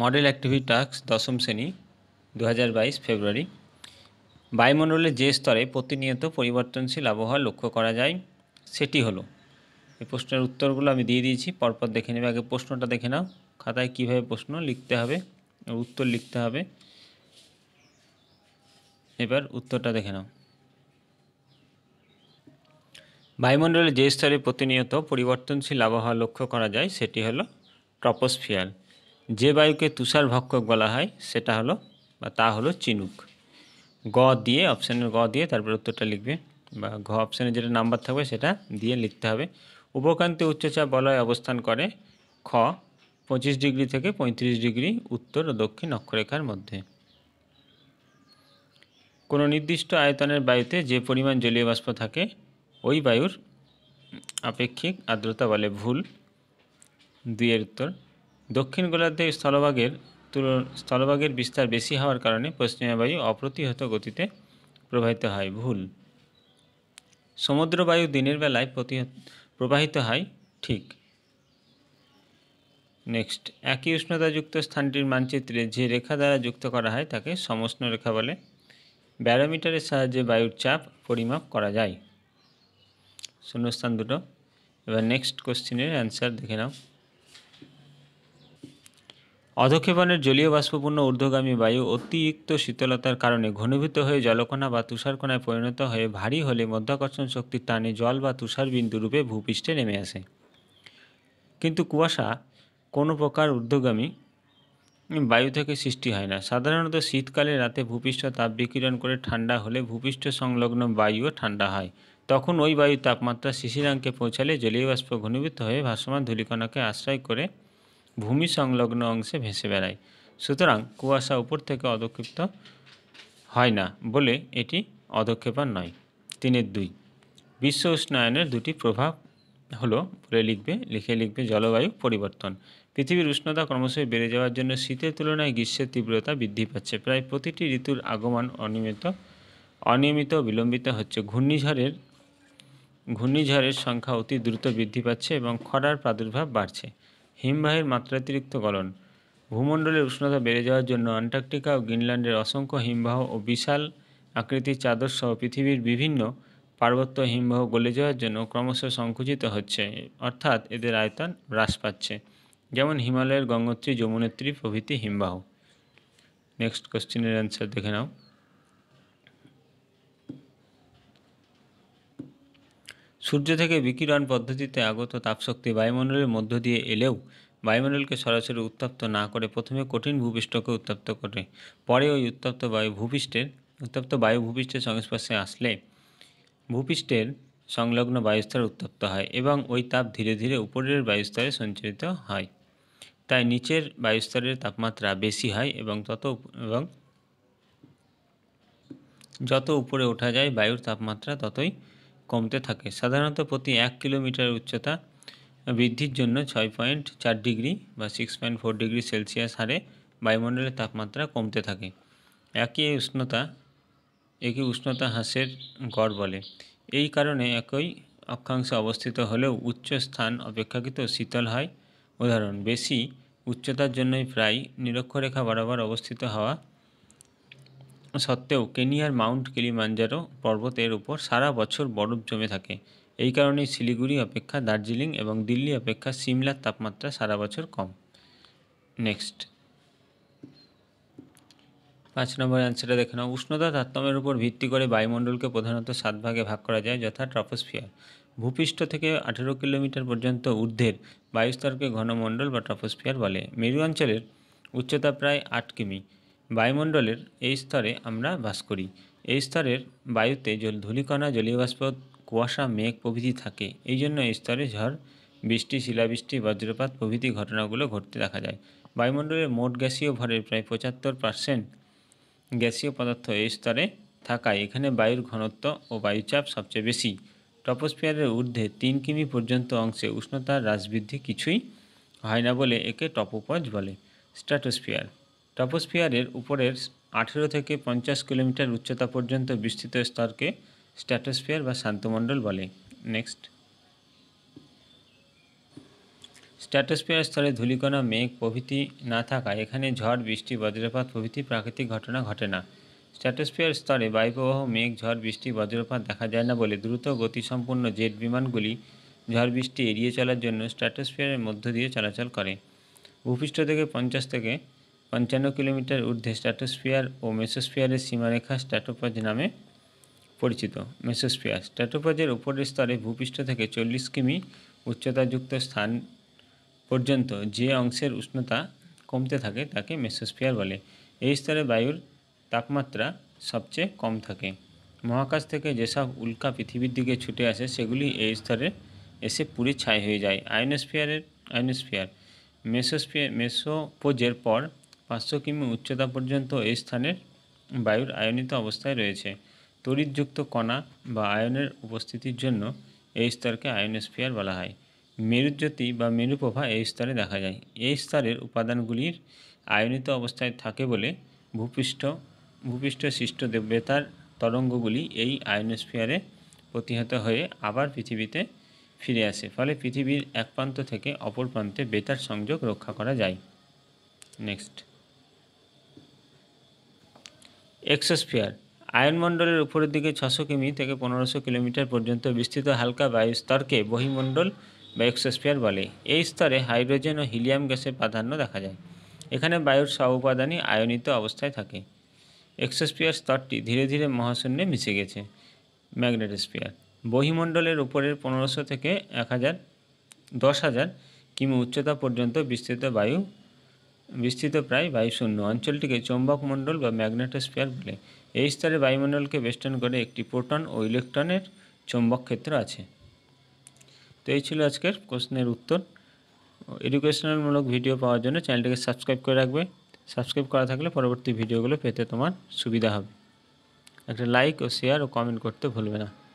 model activity task দশম শ্রেণী দু বাইশ ফেব্রুয়ারি বায়ুমণ্ডলের যে স্তরে প্রতিনিয়ত পরিবর্তনশীল আবহাওয়া লক্ষ্য করা যায় সেটি হলো এই প্রশ্নের উত্তরগুলো আমি দিয়ে দিয়েছি পরপর দেখে নেবে আগে প্রশ্নটা দেখে নাও খাতায় কীভাবে প্রশ্ন লিখতে হবে উত্তর লিখতে হবে এবার উত্তরটা দেখে নাও বায়ুমণ্ডলে যে স্তরে প্রতিনিয়ত পরিবর্তনশীল আবহাওয়া লক্ষ্য করা যায় সেটি হলো ট্রপোসফিয়ার যে বায়ুকে তুষার ভক্ষক বলা হয় সেটা হলো বা তা হলো চিনুক গ দিয়ে অপশানের গ দিয়ে তারপর উত্তরটা লিখবে বা ঘ অপশানে যেটা নাম্বার থাকবে সেটা দিয়ে লিখতে হবে উপকান্তে উচ্চচাপ বলয় অবস্থান করে খ পঁচিশ ডিগ্রি থেকে পঁয়ত্রিশ ডিগ্রি উত্তর ও দক্ষিণ অক্ষরেখার মধ্যে কোনো নির্দিষ্ট আয়তনের বায়ুতে যে পরিমাণ জলীয় বাষ্প থাকে ওই বায়ুর আপেক্ষিক আর্দ্রতা বলে ভুল দুইয়ের উত্তর দক্ষিণ গোলার্ধে স্থলভাগের স্থলভাগের বিস্তার বেশি হওয়ার কারণে পশ্চিমা বায়ু অপ্রতিহত গতিতে প্রবাহিত হয় ভুল সমুদ্র বায়ু দিনের বেলায় প্রবাহিত হয় ঠিক নেক্সট একই উষ্ণতাযুক্ত স্থানটির মানচিত্রে যে রেখা দ্বারা যুক্ত করা হয় তাকে সমষ্ণ রেখা বলে ব্যারোমিটারের সাহায্যে বায়ুর চাপ পরিমাপ করা যায় শূন্যস্থান দুটো এবার নেক্সট কোশ্চিনের অ্যান্সার দেখে নাও অধক্ষেপণের জলীয় বাষ্পপূর্ণ ঊর্ধ্বগামী বায়ু অতিরিক্ত শীতলতার কারণে ঘনীভূত হয়ে জলকণা বা তুষারকণায় পরিণত হয়ে ভারী হলে মধ্যাকর্ষণ শক্তির টানে জল বা তুষার বিন্দুরূপে ভূপৃষ্ঠে নেমে আসে কিন্তু কুয়াশা কোনো প্রকার ঊর্ধ্বগামী বায়ু থেকে সৃষ্টি হয় না সাধারণত শীতকালে রাতে ভূপৃষ্ঠ তাপ বিকিরণ করে ঠান্ডা হলে ভূপৃষ্ঠ সংলগ্ন বায়ুও ঠান্ডা হয় তখন ওই বায়ুর তাপমাত্রা শিশিরাঙ্কে পৌঁছালে জলীয় বাষ্প ঘনীভূত হয়ে ভাসমান ধূলিকণাকে আশ্রয় করে ভূমি সংলগ্ন অংশে ভেসে বেড়ায় সুতরাং কুয়াশা উপর থেকে অধক্ষিপ্ত হয় না বলে এটি অধক্ষেপণ নয় তিনের দুই বিশ্ব উষ্ণায়নের দুটি প্রভাব হলো বলে লিখবে লিখে লিখবে জলবায়ু পরিবর্তন পৃথিবীর উষ্ণতা ক্রমশই বেড়ে যাওয়ার জন্য শীতের তুলনায় গ্রীষ্মের তীব্রতা বৃদ্ধি পাচ্ছে প্রায় প্রতিটি ঋতুর আগমন অনিয়মিত অনিয়মিত বিলম্বিত হচ্ছে ঘূর্ণিঝড়ের ঘূর্ণিঝড়ের সংখ্যা অতি দ্রুত বৃদ্ধি পাচ্ছে এবং খরার প্রাদুর্ভাব বাড়ছে হিমবাহের মাত্রাতিরিক্ত গলন ভূমণ্ডলের উষ্ণতা বেড়ে যাওয়ার জন্য অ্যান্টার্কটিকা ও গ্রিনল্যান্ডের অসংখ্য হিমবাহ ও বিশাল আকৃতির চাদর সহ পৃথিবীর বিভিন্ন পার্বত্য হিমবাহ গলে যাওয়ার জন্য ক্রমশ সংকুচিত হচ্ছে অর্থাৎ এদের আয়তন হ্রাস পাচ্ছে যেমন হিমালয়ের গঙ্গোত্রী যমুনেত্রী প্রভৃতি হিমবাহ নেক্সট কোশ্চেনের অ্যান্সার দেখে নাও সূর্য থেকে বিকিরণ পদ্ধতিতে আগত তাপশক্তি বায়ুমণ্ডলের মধ্য দিয়ে এলেও বায়ুমণ্ডলকে সরাসরি উত্তপ্ত না করে প্রথমে কঠিন ভূপৃষ্ঠকে উত্তপ্ত করে পরে ওই উত্তপ্ত বায়ু ভূপৃষ্ঠের উত্তপ্ত বায়ু ভূপৃষ্ঠের সংস্পর্শে আসলে ভূপৃষ্ঠের সংলগ্ন বায়ুস্তর উত্তপ্ত হয় এবং ওই তাপ ধীরে ধীরে উপরের বায়ুস্তরে সঞ্চারিত হয় তাই নিচের বায়ুস্তরের তাপমাত্রা বেশি হয় এবং তত এবং যত উপরে ওঠা যায় বায়ুর তাপমাত্রা ততই কমতে থাকে সাধারণত প্রতি এক কিলোমিটার উচ্চতা বৃদ্ধির জন্য ছয় পয়েন্ট চার ডিগ্রি বা six point four degree Celsius হারে বায়ুমণ্ডলের তাপমাত্রা কমতে থাকে একই উষ্ণতা একে উষ্ণতা হ্রাসের গড় বলে এই কারণে একই অক্ষাংশে অবস্থিত হলেও উচ্চ স্থান অপেক্ষাকৃত শীতল হয় উদাহরণ বেশি উচ্চতার জন্যই প্রায় নিরক্ষরেখা বরাবর অবস্থিত হওয়া সত্ত্বেও কেনিয়ার মাউন্ট কিলিমাঞ্জারো পর্বতের উপর সারা বছর বরফ জমে থাকে এই কারণে শিলিগুড়ি অপেক্ষা দার্জিলিং এবং দিল্লি অপেক্ষা সিমলার তাপমাত্রা সারা বছর কম নেক্সট পাঁচ নম্বর অ্যান্সারটা দেখে নাও উষ্ণতা তারতম্যের উপর ভিত্তি করে বায়ুমণ্ডলকে প্রধানত সাত ভাগে ভাগ করা যায় যথা ট্রপোস্ফিয়ার ভূপৃষ্ঠ থেকে আঠেরো কিলোমিটার পর্যন্ত ঊর্ধ্বের বায়ুস্তরকে ঘনমণ্ডল বা ট্রপোস্ফিয়ার বলে মেরু অঞ্চলের উচ্চতা প্রায় আট কিমি বায়ুমণ্ডলের এই স্তরে আমরা বাস করি এই স্তরের বায়ুতে জল ধূলিকণা জলীয়বাষ্প কুয়াশা মেঘ প্রভৃতি থাকে এই জন্য এই স্তরে ঝড় বৃষ্টি শিলাবৃষ্টি বজ্রপাত প্রভৃতি ঘটনাগুলো ঘটতে দেখা যায় বায়ুমণ্ডলের মোট গ্যাসীয় ভরের প্রায় পঁচাত্তর পার্সেন্ট গ্যাসীয় পদার্থ এই স্তরে থাকায় এখানে বায়ুর ঘনত্ব ও বায়ুচাপ সবচেয়ে বেশি টপোস্ফিয়ারের ঊর্ধ্বে তিন কিমি পর্যন্ত অংশে উষ্ণতার হ্রাসবৃদ্ধি কিছুই হয় না বলে একে টপোপজ বলে স্ট্র্যাটোস্ফিয়ার টপোস্ফিয়ারের উপরের আঠেরো থেকে পঞ্চাশ কিলোমিটার উচ্চতা পর্যন্ত বিস্তৃত স্তরকে স্ট্র্যাটোস্ফিয়ার বা শান্তমণ্ডল বলে নেক্সট স্ট্র্যাটোস্ফিয়ার স্তরে ধূলিকণা মেঘ প্রভৃতি না থাকায় এখানে ঝড় বৃষ্টি বজ্রপাত প্রভৃতি প্রাকৃতিক ঘটনা ঘটে না স্ট্র্যাটোস্ফিয়ার স্তরে বায়ুপ্রবাহ মেঘ ঝড় বৃষ্টি বজ্রপাত দেখা যায় না বলে দ্রুত গতিসম্পন্ন জেট বিমানগুলি ঝড় বৃষ্টি এড়িয়ে চলার জন্য স্ট্র্যাটোস্ফিয়ারের মধ্য দিয়ে চলাচল করে ভূপৃষ্ঠ থেকে পঞ্চাশ থেকে পঞ্চান্ন কিলোমিটার ঊর্ধ্বে স্ট্যাটোস্ফিয়ার ও মেসোস্ফিয়ারের সীমারেখা স্ট্যাটোপজ নামে পরিচিত মেসোস্ফিয়ার স্ট্যাটোপজের উপরের স্তরে ভূপৃষ্ঠ থেকে চল্লিশ কিমি উচ্চতাযুক্ত স্থান পর্যন্ত যে অংশের উষ্ণতা কমতে থাকে তাকে মেসোস্ফিয়ার বলে এই স্তরে বায়ুর তাপমাত্রা সবচেয়ে কম থাকে মহাকাশ থেকে যেসব উল্কা পৃথিবীর দিকে ছুটে আসে সেগুলি এই স্তরে এসে পুরে ছাই হয়ে যায় আয়নোস্ফিয়ারের আয়নোস্ফিয়ার মেসোস্ফিয়ার মেসোপোজের পর পাঁচশো কিমি উচ্চতা পর্যন্ত এই স্থানের বায়ুর আয়নিত অবস্থায় রয়েছে তড়িৎযুক্ত কণা বা আয়নের উপস্থিতির জন্য এই স্তরকে আয়নোস্ফিয়ার বলা হয় মেরুজ্যোতি বা মেরুপ্রভা এই স্তরে দেখা যায় এই স্তরের উপাদানগুলির আয়নিত অবস্থায় থাকে বলে ভূপৃষ্ঠ ভূপৃষ্ঠ সৃষ্ট বেতার তরঙ্গগুলি এই আয়নোস্ফিয়ারে প্রতিহত হয়ে আবার পৃথিবীতে ফিরে আসে ফলে পৃথিবীর এক প্রান্ত থেকে অপর প্রান্তে বেতার সংযোগ রক্ষা করা যায় নেক্সট এক্সোস্ফিয়ার আয়নমণ্ডলের উপরের দিকে ছশো কিমি থেকে পনেরোশো কিলোমিটার পর্যন্ত বিস্তৃত হালকা বায়ু স্তরকে বহিমণ্ডল বা এক্সোস্ফিয়ার বলে এই স্তরে হাইড্রোজেন ও হিলিয়াম গ্যাসের প্রাধান্য দেখা যায় এখানে বায়ুর সব উপাদানই আয়নিত অবস্থায় থাকে এক্সোস্ফিয়ার স্তরটি ধীরে ধীরে মহাশূন্যে মিশে গেছে ম্যাগনেটোস্ফিয়ার বহিমণ্ডলের উপরের পনেরোশো থেকে এক হাজার দশ হাজার কিমি উচ্চতা পর্যন্ত বিস্তৃত বায়ু বিস্তৃত প্রায় বায়ুশূন্য অঞ্চলটিকে চৌম্বক মণ্ডল বা ম্যাগনেটোস্ফিয়ার বলে এই স্তরে বায়ুমণ্ডলকে বেষ্টন করে একটি প্রোটন ও ইলেকট্রনের চৌম্বক ক্ষেত্র আছে তো এই ছিল আজকের প্রশ্নের উত্তর এডুকেশনালমূলক ভিডিও পাওয়ার জন্য চ্যানেলটিকে সাবস্ক্রাইব করে রাখবে সাবস্ক্রাইব করা থাকলে পরবর্তী ভিডিওগুলো পেতে তোমার সুবিধা হবে একটা লাইক ও শেয়ার ও কমেন্ট করতে ভুলবে না